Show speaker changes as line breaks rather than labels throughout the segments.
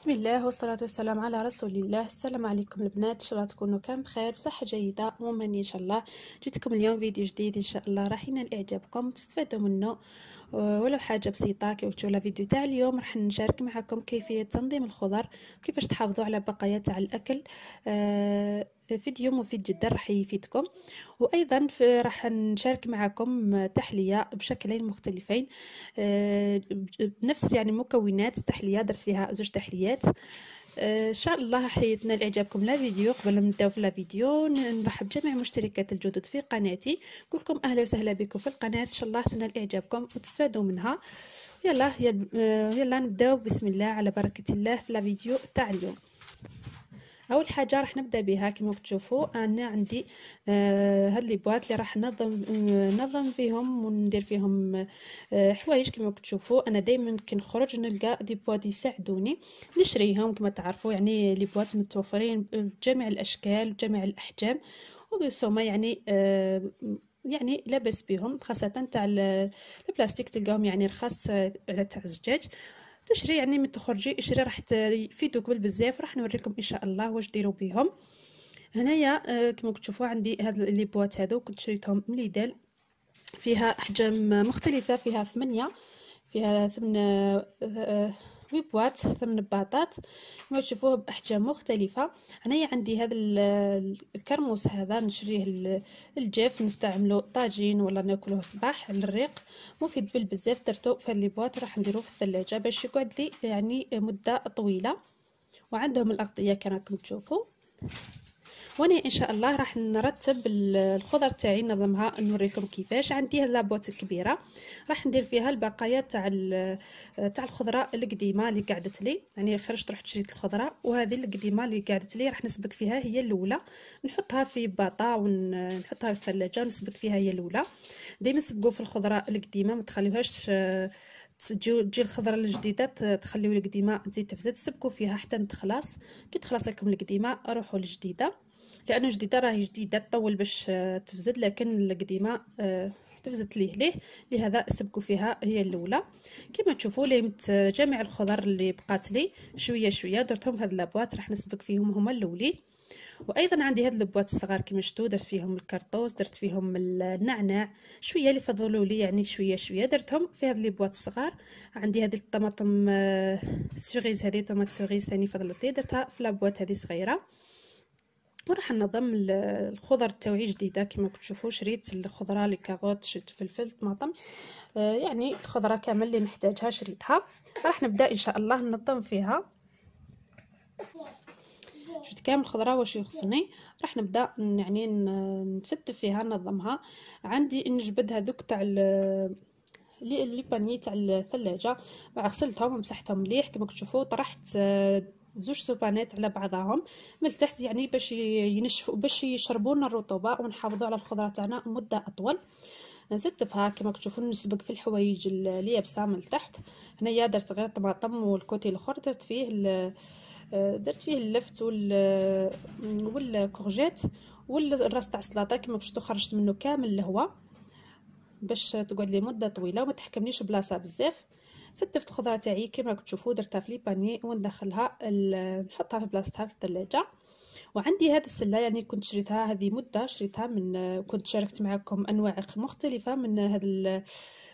بسم الله والصلاة والسلام على رسول الله السلام عليكم البنات ان شاء الله تكونوا كام بخير بصحة جيدة عموما ان شاء الله جيتكم اليوم فيديو جديد ان شاء الله راح ينال اعجابكم تستفادوا منه آه، ولو حاجة بسيطة كيف قلتوا الفيديو تاع اليوم راح نشارك معكم كيفية تنظيم الخضر كيفاش تحافظوا على بقايا تاع الاكل أه فيديو مفيد جدا راح يفيدكم وايضا راح نشارك معكم تحليه بشكلين مختلفين بنفس آه، يعني مكونات تحليه درت فيها زوج تحليات آه، ان شاء الله حيتنا اعجابكم لا فيديو قبل ما نبداو في لا فيديو نرحب جميع مشتركات الجدد في قناتي نقول لكم اهلا وسهلا بكم في القناه ان شاء الله تنال اعجابكم وتستفادوا منها يلا آه، يلا نبداو بسم الله على بركه الله في لا فيديو تاع اليوم اول حاجه راح نبدا بها كما تشوفوا انا عندي آه هاد لي بواط اللي راح نظم نظم فيهم وندير فيهم آه حوايج كما تشوفوا انا دائما كنخرج نلقى دي بواط يساعدوني نشريهم كما تعرفوا يعني لي بواط متوفرين بجميع الاشكال وجميع الاحجام وبصومه يعني آه يعني لاباس بهم خاصه تاع البلاستيك تلقاهم يعني رخاص على تاع الزجاج تشري يعني من تخرجي اشري راح تفيدوك بالبزاف راح نوريكم ان شاء الله واش ديروا بهم هنايا آه، كما كتشوفوا عندي هاد لي بوات هادو كنت شريتهم من ليدل فيها احجام مختلفه فيها ثمانية فيها ثمن آه، آه، بواط ثمن بطاط كما تشوفوه باحجام مختلفه هنايا عندي هذا الكرموس هذا نشريه الجاف نستعملو طاجين ولا ناكلوه صباح للريق مفيد بالبزاف درتو في لي بواط راح نديروه في الثلاجه باش يقعد لي يعني مده طويله وعندهم الاغطيه كما راكم تشوفوا وانا ان شاء الله راح نرتب الخضر تاعي نظمها نوريكم كيفاش عندي هاد لابوات الكبيره راح ندير فيها البقايا تاع تاع الخضره القديمه اللي قعدت لي يعني خرجت رحت شريت الخضره وهذه القديمه اللي قعدت لي راح نسبك فيها هي الاولى نحطها في باطا ونحطها في الثلاجه نسبك فيها هي الاولى ديما سبقوا في الخضره القديمه ما تخليوهاش تجي تجي الخضره الجديده تخليو القديمه تزيد تفسد سبكوا فيها حتى تخلص كي تخلص لكم القديمه روحوا للجديده لانه جديده راهي جديده تطول باش آه، تفزد لكن القديمه آه، تفزت ليه ليه لهذا سبكو فيها هي الاولى كما تشوفوا لمت جميع الخضر اللي بقات لي شويه شويه درتهم في هاد لابوات راح نسبك فيهم هما الاولين وايضا عندي هاد لابوات الصغار كما شفتوا درت فيهم الكرطوس درت فيهم النعناع شويه اللي فضلوا لي يعني شويه شويه درتهم في هاد لي الصغار عندي هاد الطماطم سوريز هذه طماط سوريز ثاني فضلت لي درتها في لابوات هذه صغيره وراح نظم الخضر التوعي جديده كما كتشوفو شريت الخضره لي كاغوت شريت فلفل طماطم آه، يعني الخضره كامل اللي محتاجها شريتها راح نبدا ان شاء الله ننظم فيها شفت كامل الخضره واش يخصني راح نبدا يعني نستف فيها ننظمها عندي نجبد هذوك تاع لي لي باني تاع الثلاجه غسلتهم ومسحتهم مليح كما كتشوفوا طرحت آه، زوج صوبانات على بعضهم من التحت يعني باش ينشفوا باش يشربوا لنا الرطوبه ونحافظوا على الخضره تاعنا مده اطول فيها كما تشوفوا نسبق في الحوايج اللي يابسه من التحت هنايا درت غير الطماطم والكوتي الاخر درت فيه آه، درت فيه اللفت وال آه، والكورجيت والراس تاع السلطه كما شفتوا خرجت منه كامل الهواء باش تقعد لي مده طويله وما تحكمنيش بلاصه بزاف ستفت الخضره تاعي كما تشوفوا درتها في لي باني وندخلها نحطها في بلاصتها في الثلاجه وعندي هذا السله يعني كنت شريتها هذه مده شريتها من كنت شاركت معكم انواع مختلفه من هذا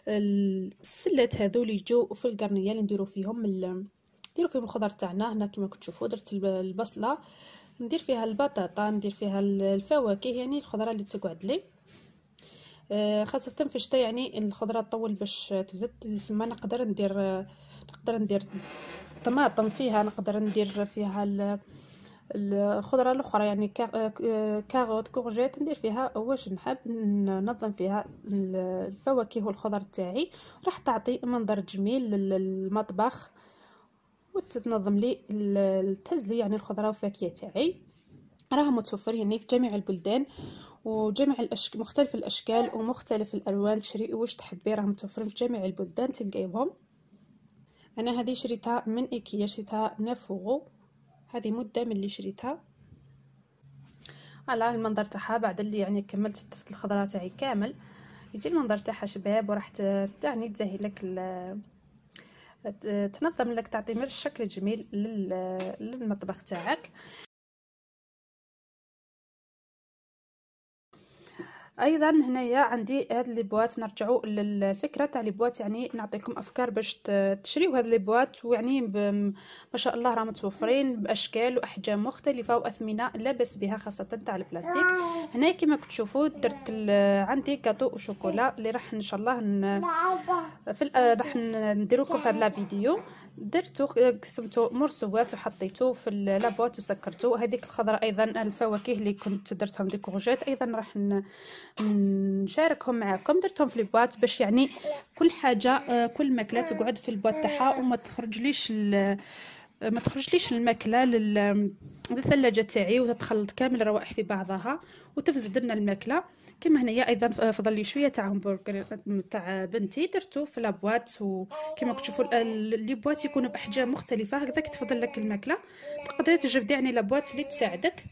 السلات هذو اللي يجوا في القرنيه اللي نديرو فيهم نديرو فيهم الخضر تاعنا هنا كما كتشوفوا درت البصله ندير فيها البطاطا ندير فيها الفواكه يعني الخضره اللي تقعد لي آه، خاصه في الشتاء يعني الخضره تطول باش تبزت تسمى نقدر ندير نقدر ندير طماطم فيها نقدر ندير فيها الخضره الاخرى يعني كاغوت آه، آه، كورجيت ندير فيها واش نحب ننظم فيها الفواكه والخضر تاعي راح تعطي منظر جميل للمطبخ وتنظم لي تهز لي يعني الخضره والفاكهه تاعي راها متوفر يعني في جميع البلدان وجمع الأشك... مختلف الأشكال ومختلف الألوان تشري واش تحبي راهم متوفرين في جميع البلدان تلقايهم أنا هذه شريتها من إيكيا شريتها نافوغو هذه مدة من اللي شريتها على المنظر تاعها بعد اللي يعني كملت التفت الخضراء تاعي كامل يجي المنظر تاعها شباب وراح يعني تزهي لك تنظم لك تعطي مر الشكل الجميل للمطبخ تاعك ايضا هنايا عندي هاد لي بواط نرجعوا للفكره تاع لي بواط يعني نعطيكم افكار باش تشريو هاد لي بواط ويعني ما شاء الله راه متوفرين باشكال واحجام مختلفه واثمنه لاباس بها خاصه تاع البلاستيك هنا كما كتشوفوا درت عندي كاطو وشوكولا اللي راح ان شاء الله ن... في راح نديروكم في هاد لا فيديو درتو قسمتو آه، مرسوات وحطيتو في لابوات وسكرتو هذيك الخضره ايضا الفواكه اللي كنت درتهم دي ديكورجات ايضا راح نشاركهم معكم درتهم في البوات باش يعني كل حاجه آه، كل ماكله تقعد في البوات تاعها وما تخرج ليش ما تخرجليش الماكله للثلاجه تاعي وتتخلط كامل الروائح في بعضها وتفزد لنا الماكله كما هنايا ايضا فضل لي شويه تاع همبرغر تاع بنتي درتو في لابوات وكما تشوفوا لي بواط يكونوا باحجام مختلفه هكذا تفضل لك الماكله تقدري تجبدي يعني لابوات اللي تساعدك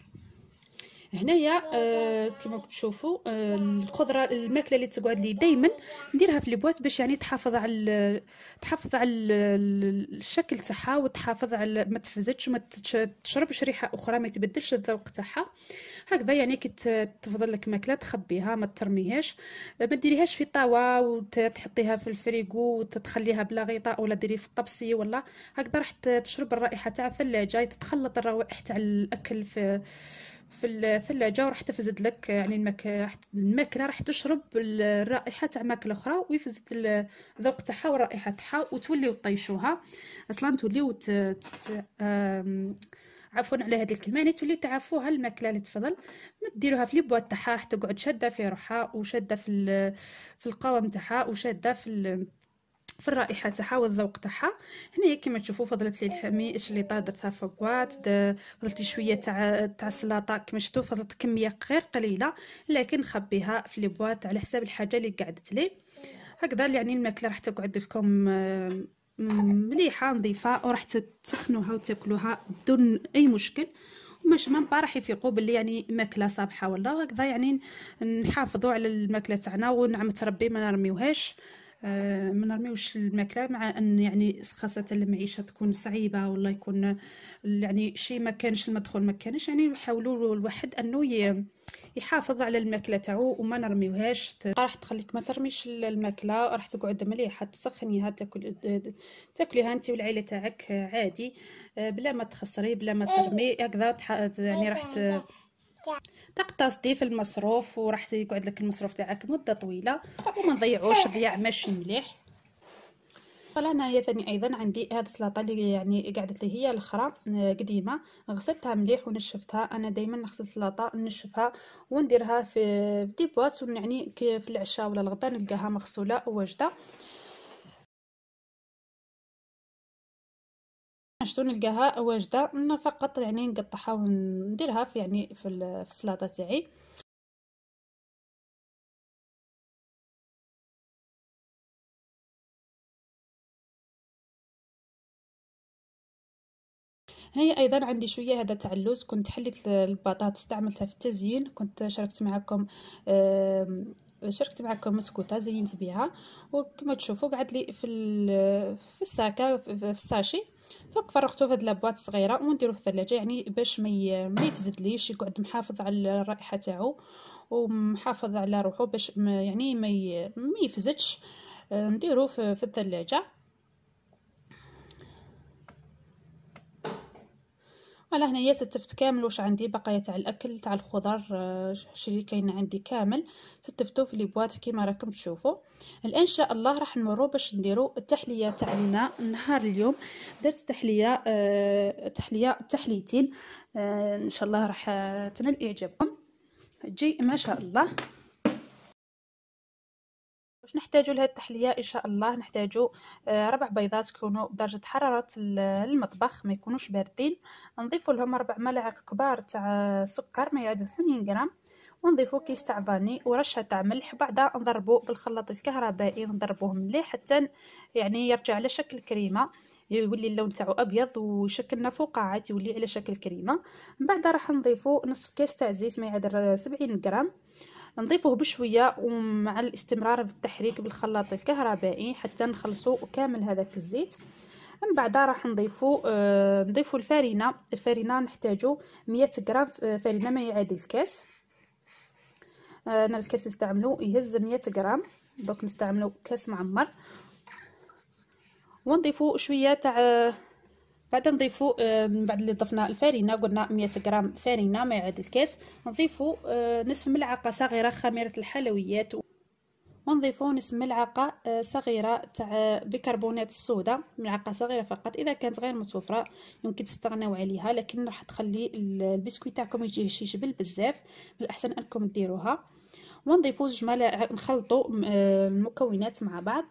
هنايا آه كما تشوفوا آه الخضره الماكله اللي تقعد لي دائما نديرها في البوات باش يعني تحافظ على تحافظ على الشكل تاعها وتحافظ على ما تفزتش ما تشربش ريحه اخرى ما تبدلش الذوق تاعها هكذا يعني كي تفضل لك ماكله تخبيها ما ترميهاش آه، ما ديريهاش في طاوه وتحطيها في الفريغو وتخليها بلا غطاء ولا ديري في الطبسي ولا هكذا راح تشرب الرائحه تاع الثلاجه تتخلط الروائح تاع الاكل في في الثلاجة وراح تفزد لك يعني الماكلة راح تشرب الرائحة تاع ماكلة أخرى ويفزد الذوق تاعها والرائحة تاعها وتوليو طيشوها أصلا توليو ت... ت... آم... عفوا على هذه الكلمه يعني تولي تعرفوها الماكله اللي تفضل ما ديروها في البواط تاعها راح تقعد شاده في روحها وشاده في في القوام تاعها وشاده في في الرائحه تاعها والذوق تاعها هنايا كما تشوفوا فضلت لي الحميش اللي طار درتها في بواط فضلت لي شويه تاع تاع السلطه كما شفتوا فضلت كميه غير قليله لكن نخبيها في لي بواط على حساب الحاجه اللي قعدت لي هكذا يعني الماكله راح تقعد لكم آه، مليحه نظيفه وراح تسخنوها وتاكلوها بدون اي مشكل ومش من راح يفيقوا باللي يعني ماكله صابحه ولا هكذا يعني نحافظوا على الماكله تاعنا ونعمه ربي ما نرميوهاش آه، ما نرميوش الماكله مع ان يعني خاصه المعيشه تكون صعيبه ولا يكون يعني شي ما كانش المدخول ما كانش يعني يحاولوا الواحد انه يحافظ على الماكله تاعو وما نرميوهاش راح تخليك ما ترميش الماكله راح تقعد مليحه تسخنيها تاكل تاكليها انت والعائله تاعك عادي آه، بلا ما تخسري بلا ما ترمي هكذا يعني راح تقتصدي في المصروف وراح يقعد لك المصروف تاعك مده طويله وما نضيعوش ضياع ماشي مليح فلا هنايا ثاني ايضا عندي هذا السلطه اللي يعني قعدت لي هي الاخرى آه، قديمه غسلتها مليح ونشفتها انا دائما نغسل السلطه نشفها ونديرها في ديبوات يعني في العشاء ولا الغدا نلقاها مغسوله وواجده شنو نلقاها واجده فقط يعني نقطعها ونديرها في يعني في السلطه تاعي هي ايضا عندي شويه هذا تاع اللوز كنت حليت البطاطس استعملتها في التزيين كنت شاركت معكم شركت معكم مسكوته زينت بها وكما تشوفوا قعد لي في في الساكه في الساشي دونك فرغتو في هاد لابواط صغيره ونديرو في الثلاجه يعني باش ما ما يفزدليش يقعد محافظ على الرائحه تاعو ومحافظ على روحو باش ما يعني ما يفزدش اه، نديرو في الثلاجه على هنايا ستفت كامل واش عندي بقايا تاع الاكل تاع الخضر الشي آه، اللي كاين عندي كامل ستفتو في لي بواط كيما راكم تشوفوا الان ان شاء الله راح نمروا باش نديروا التحليه تاعنا نهار اليوم درت تحليه أه تحليه تحليتين أه ان شاء الله راح تنال اعجابكم تجي ما شاء الله واش نحتاجو لهاد التحليه ان شاء الله نحتاجو آه، ربع بيضات يكونوا بدرجه حراره المطبخ ما يكونوش باردين نضيفوا لهم ربع ملاعق كبار تاع سكر ما يعادل 80 غرام ونضيفوا كيس تاع فاني ورشه تاع ملح بعدها نضربوا بالخلاط الكهربائي نضربوه مليح حتى يعني يرجع على شكل كريمه يولي اللون تاعو ابيض وشكلنا فقاعات يولي على شكل كريمه من بعد راح نضيفوا نصف كاس تاع زيت ما يعادل 70 غرام نضيفوه بشويه ومع الاستمرار بالتحريك بالخلاط الكهربائي حتى نخلصه كامل هذاك الزيت من بعد راح نضيفو آه نضيفو الفارينه الفارينه نحتاجو 100 غرام آه، فارينه ما يعادل كاس آه انا الكاس نستعملو يهز 100 غرام دوك نستعملو كاس معمر ونضيفو شويه تاع آه، بعد نضيفو آه، من بعد اللي ضفنا الفارينه قلنا 100 غرام فارينه ما يعادل كاس نضيفو آه، نصف ملعقه صغيره خميره الحلويات ونضيفو نصف ملعقه آه، صغيره تاع بيكربونات الصودا ملعقه صغيره فقط اذا كانت غير متوفره يمكن تستغناو عليها لكن راح تخلي البسكويت تاعكم يجي جبل بزاف من الاحسن انكم ديروها ونضيفو جوج ملاعق نخلطو المكونات مع بعض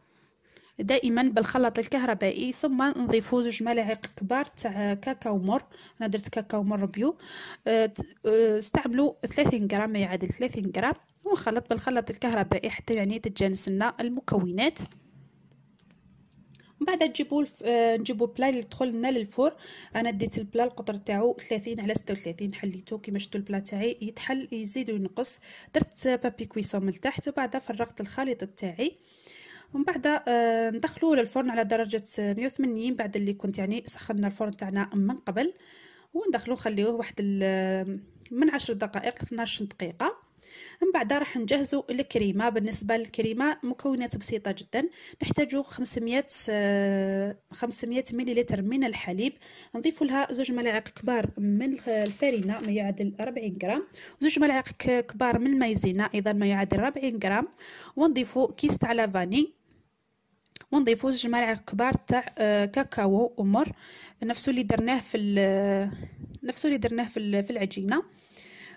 دائما بالخلاط الكهربائي ثم نضيف زوج ملاعق كبار تاع كاكاو مر انا درت كاكاو مر بيو أه، أه، استعملوا 30 غرام يعادل 30 غرام ونخلط بالخلاط الكهربائي حتى يعني تتجانس لنا المكونات من بعد تجيبوا أه، نجيبوا بلا اللي تدخل لنا للفور انا ديت البلا القطر تاعو 30 على 36 حليته كيما شفتوا البلا تاعي يتحل يزيد وينقص درت بابي كويسون من تحت وبعدها فرغت الخليط تاعي ومن بعد آه، ندخلو للفرن على درجه 180 آه، بعد اللي كنت يعني سخنا الفرن تاعنا من قبل وندخلوه خليوه واحد آه، من عشر دقائق 12 دقيقه من بعد راح نجهزوا الكريمه بالنسبه للكريمه مكونات بسيطه جدا نحتاجوا 500 500 مليلتر من الحليب نضيف لها زوج ملاعق كبار من الفارينه ما يعادل 40 غرام زوج ملاعق كبار من المايزينا ايضا ما يعادل 40 غرام ونضيفوا كيس تاع لافاني جوج ملاعق كبار تاع آه، كاكاو ومر نفسو اللي درناه في آه، نفسو اللي درناه في في العجينه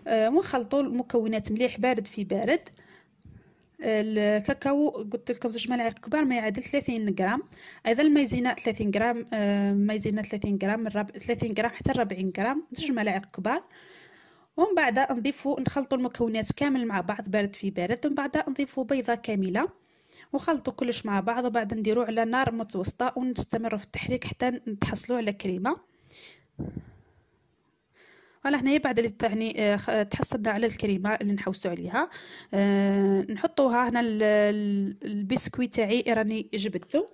آه، ونخلطو المكونات مليح بارد في بارد الكاكاو قلت لكم زوج ملاعق كبار ما يعادل 30 غرام ايضا المايزينا 30 غرام مايزينا 30 غرام من 30 غرام حتى 40 غرام زوج ملاعق كبار ومن بعد نضيفو نخلطو المكونات كامل مع بعض بارد في بارد ومن بعد نضيفو بيضه كامله وخلطوا كلش مع بعض وبعد نديرو على نار متوسطه ونستمروا في التحريك حتى نتحصلوا على كريمه انا هنايا بعد اللي يعني آه، تحصلنا على الكريمه اللي نحوسوا عليها آه، نحطوها هنا البسكوي تاعي راني جبدته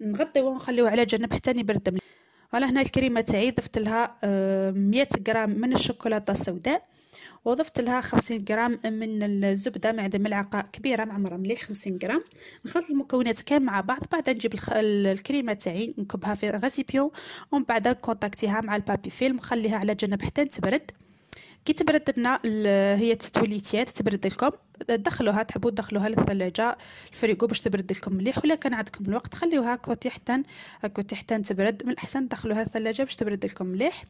نغطيوه ونخليه على جنب حتى يبرد وانا هنا الكريمه تاعي ضفت لها 100 آه، غرام من الشوكولاته السوداء وضفت لها خمسين غرام من الزبدة معدة ملعقة كبيرة معمرة مليح خمسين غرام نخلط المكونات كامل مع بعض بعد نجيب الكريمة تاعي نكبها في غاسيبيو ومن بعد كونتاكتيها مع البابي فيلم خليها على جنب حتى تبرد كي تبردنا هي تتوليتيات تبرد لكم دخلوها تحبوا تدخلوها للثلاجة الفريقو باش تبرد لكم مليح ولا كان عندكم الوقت خليوها هكا تحت هكا تحت تبرد من الاحسن تدخلوها الثلاجة باش تبرد لكم مليح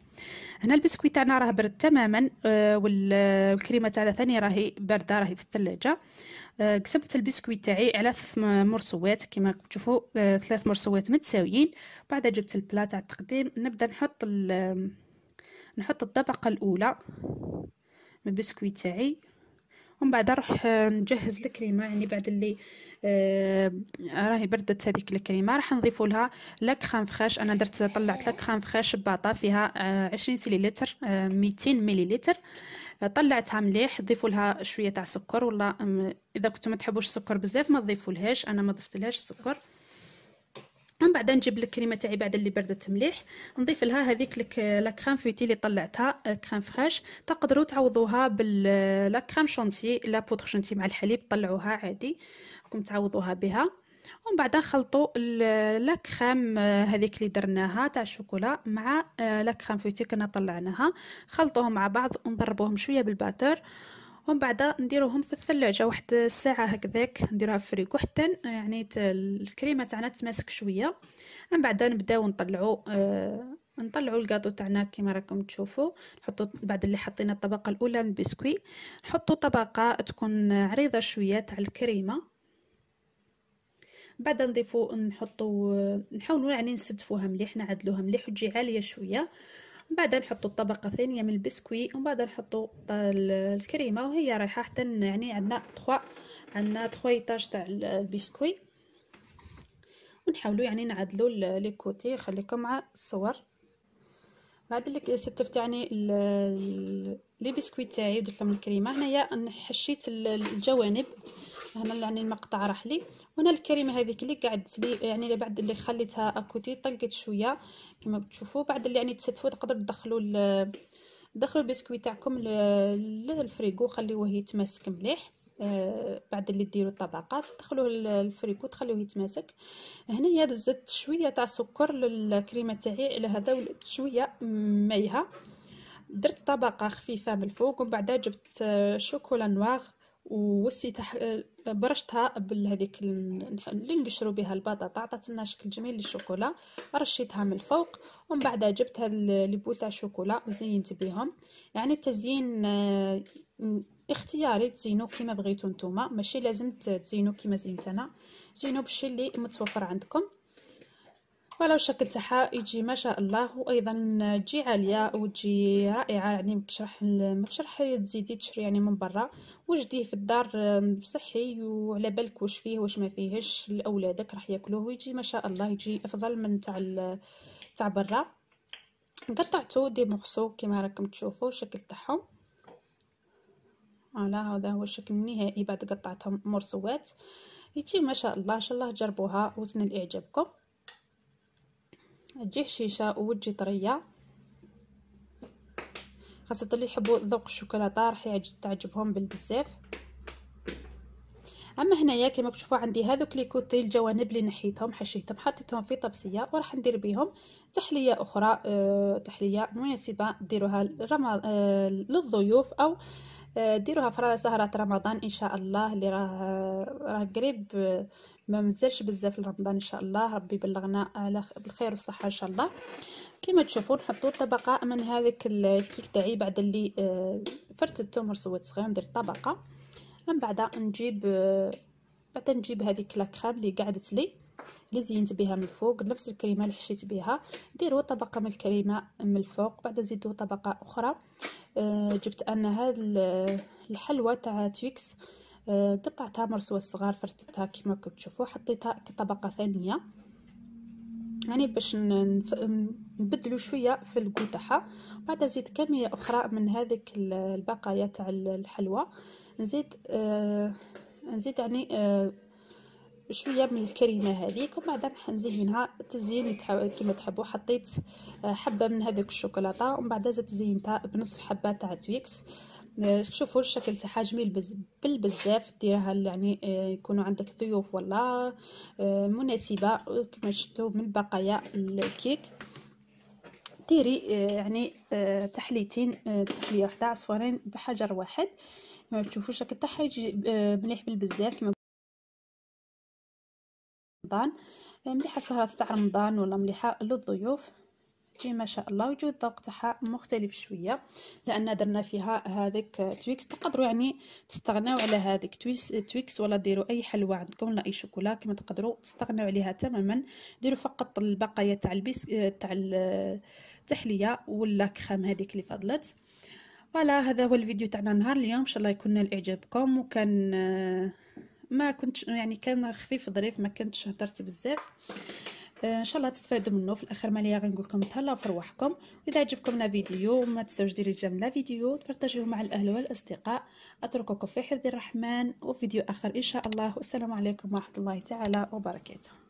هنا البسكوي تاعنا راه برد تماما آه، والكريمة تاع ثاني راهي باردة راهي في الثلاجة آه، قسمت البسكوي تاعي على ثلاث مرسوات كما تشوفوا آه، ثلاث مرسوات متساويين بعد جبت البلا تاع التقديم نبدا نحط نحط الطبقة الأولى من البسكوي تاعي ومن بعد راح آه، نجهز الكريمه يعني بعد اللي آه راهي بردت هذيك الكريمه راح نضيف لها لاكخام فخاش انا درت طلعت لاكخام فخاش باطه فيها آه 20 سليلتر آه 200 مليلتر آه، طلعتها مليح ضيفوا لها شويه تاع سكر ولا اذا كنتم ما تحبوش السكر بزاف ما تضيفوا لهاش انا ما ضفت لهاش السكر من بعد نجيب الكريمه تاعي بعد اللي بردت مليح نضيف لها هذيك لك آه، لا كريم فوتي اللي طلعتها كريم آه، فريش تقدروا تعوضوها بال لا كريم شونتي لا بودر شونتي مع الحليب طلعوها عادي راكم تعوضوها بها ومن بعد نخلطوا لا كريم آه، هذيك اللي درناها تاع الشوكولا مع لا كريم فيتي كنا طلعناها خلطوهم مع بعض ونضربوهم شويه بالباتر ومن بعد نديروهم في الثلاجة واحد الساعة هكذاك نديروها في الفريكو حتى يعني الكريمة تاعنا تماسك شوية من بعد نبداو نطلعو آه نطلعوا الكاطو تاعنا كما راكم تشوفوا نحطوا بعد اللي حطينا الطبقه الاولى من البسكوي نحطوا طبقه تكون عريضه شويه تاع الكريمه بعد نضيفوا نحطوا آه، نحاولوا يعني نسدفوها مليح نعدلوها مليح وتجي عاليه شويه من بعد نحطوا الطبقه الثانيه من البسكوي ومن بعد نحطوا الكريمه وهي رايحه حتى يعني عندنا 3 عندنا 3 ايطاج تاع البسكوي ونحاولوا يعني نعدلوا لي كوتي خليكم مع الصور بعد اللي ستفت يعني لي بسكويت تاعي ودرت لهم الكريمه هنايا حشيت الجوانب هنا يعني المقطع راح لي وهنا الكريمه هذيك اللي قعدت لي يعني بعد اللي خليتها اكوتي طلقت شويه كما تشوفوا بعد اللي يعني تستفوا تقدروا تدخلوا دخلوا البسكويت تاعكم للفريغو خليوه يتماسك مليح آه بعد اللي ديروا الطبقات تدخلوه للفريكو تخليوه يتماسك هنايا زدت شويه تاع سكر للكريمه تاعي على هذا شويه ميها درت طبقه خفيفه من الفوق ومن بعد جبت آه، شوكولا نواغ ووسيتها ح... آه، برشتها بهذيك اللي نقشرو بها البطاطا عطات لنا شكل جميل للشوكولا رشيتها من الفوق ومن بعد جبت هاد لي بول تاع الشوكولا وزينت بهم يعني التزيين آه، اختياري تزينو كيما بغيتو نتوما ماشي لازم تزينو كيما زينت انا زينو بالشي اللي متوفر عندكم ولو تاعها يجي ما شاء الله وايضا تجي عاليه وتجي رائعه يعني مكشرح مكشرح تزيدي تشري يعني من برا وجديه في الدار صحي وعلى بالك واش فيه واش ما فيهش لاولادك راح ياكلوه ويجي ما شاء الله يجي افضل من تاع تاع برا قطعته دي مغسول كما راكم تشوفوا الشكل تاعهم فوالا هذا هو الشكل النهائي بعد قطعتهم مرسوات يجي ما شاء الله ان شاء الله تجربوها وتنال اعجابكم تجي هشيشه وتجي طريه خاصة اللي يحبوا ذوق الشوكولاتة راح تعجبهم بالبزاف اما هنايا كما تشوفوا عندي هذوك لي كوتي الجوانب اللي نحيتهم حشيتهم حطيتهم في طبسيه وراح ندير بهم تحليه اخرى أه تحليه مناسبه ديروها رمض... أه للضيوف او أه ديروها في سهرات رمضان ان شاء الله اللي راه راه قريب أه ما مازالش بزاف لرمضان ان شاء الله ربي يبلغنا بالخير والصحه ان شاء الله كما تشوفوا نحطوا طبقه من هذاك الكيك تاعي بعد اللي آه، فرتدته مرسوات صغير ندير طبقه من بعد نجيب آه، بعد نجيب هذيك لا كريم اللي قعدت لي اللي زينت بها من الفوق نفس الكريمه اللي حشيت بها ديروا طبقه من الكريمه من الفوق بعد زيدوا طبقه اخرى آه، جبت انا هذا الحلوه تاع تويكس أه، قطعتها مرسوة صغار فرتتها كما راكم تشوفوا حطيتها كطبقة ثانية يعني باش نبدلو شويه في الكو تاعها بعد زيد كميه اخرى من هذيك البقايا تاع الحلوى نزيد آه نزيد يعني آه شويه من الكريمه هذيك ومن بعد نزيد منها تزيين كما تحبوا حطيت أه، حبه من هذيك الشوكولاته ومن بعد زدت زينتها بنصف حبه تاع تويكس شوفوا الشكل تاعها جميل بزاف بالبزاف ديرها يعني إيه، يكونوا عندك ضيوف ولا إيه، مناسبه كما شفتوا من بقايا الكيك ديري إيه، يعني تحليتين تحليه واحده عصفورين بحجر واحد تشوفوا الشكل تاعها يجي مليح بالبزاف كما رمضان مليحه سهرات تاع رمضان ولا مليحه للضيوف تجي ما شاء الله ويجي الذوق تاعها مختلف شويه لان درنا فيها هذاك تويكس تقدروا يعني تستغناو على هذيك تويس تويكس ولا ديروا اي حلوه عندكم ولا اي شوكولا كما تقدروا تستغناو عليها تماما ديروا فقط البقايا تاع البس تاع التحليه ولا كريم هذيك اللي فضلت فوالا هذا هو الفيديو تاعنا نهار اليوم ان شاء الله يكون نال اعجابكم وكان ما كنتش يعني كان خفيف ظريف ما كنتش هدرت بزاف ان شاء الله تستفادوا منه في الاخر ماليا غنقول لكم تهلاو في رواحكم اذا عجبكم لا فيديو ما تنساوش ديروا جيم لا فيديو تبارطاجيوه مع الاهل والاصدقاء اترككم في حفظ الرحمن وفيديو اخر ان شاء الله والسلام عليكم ورحمه الله تعالى وبركاته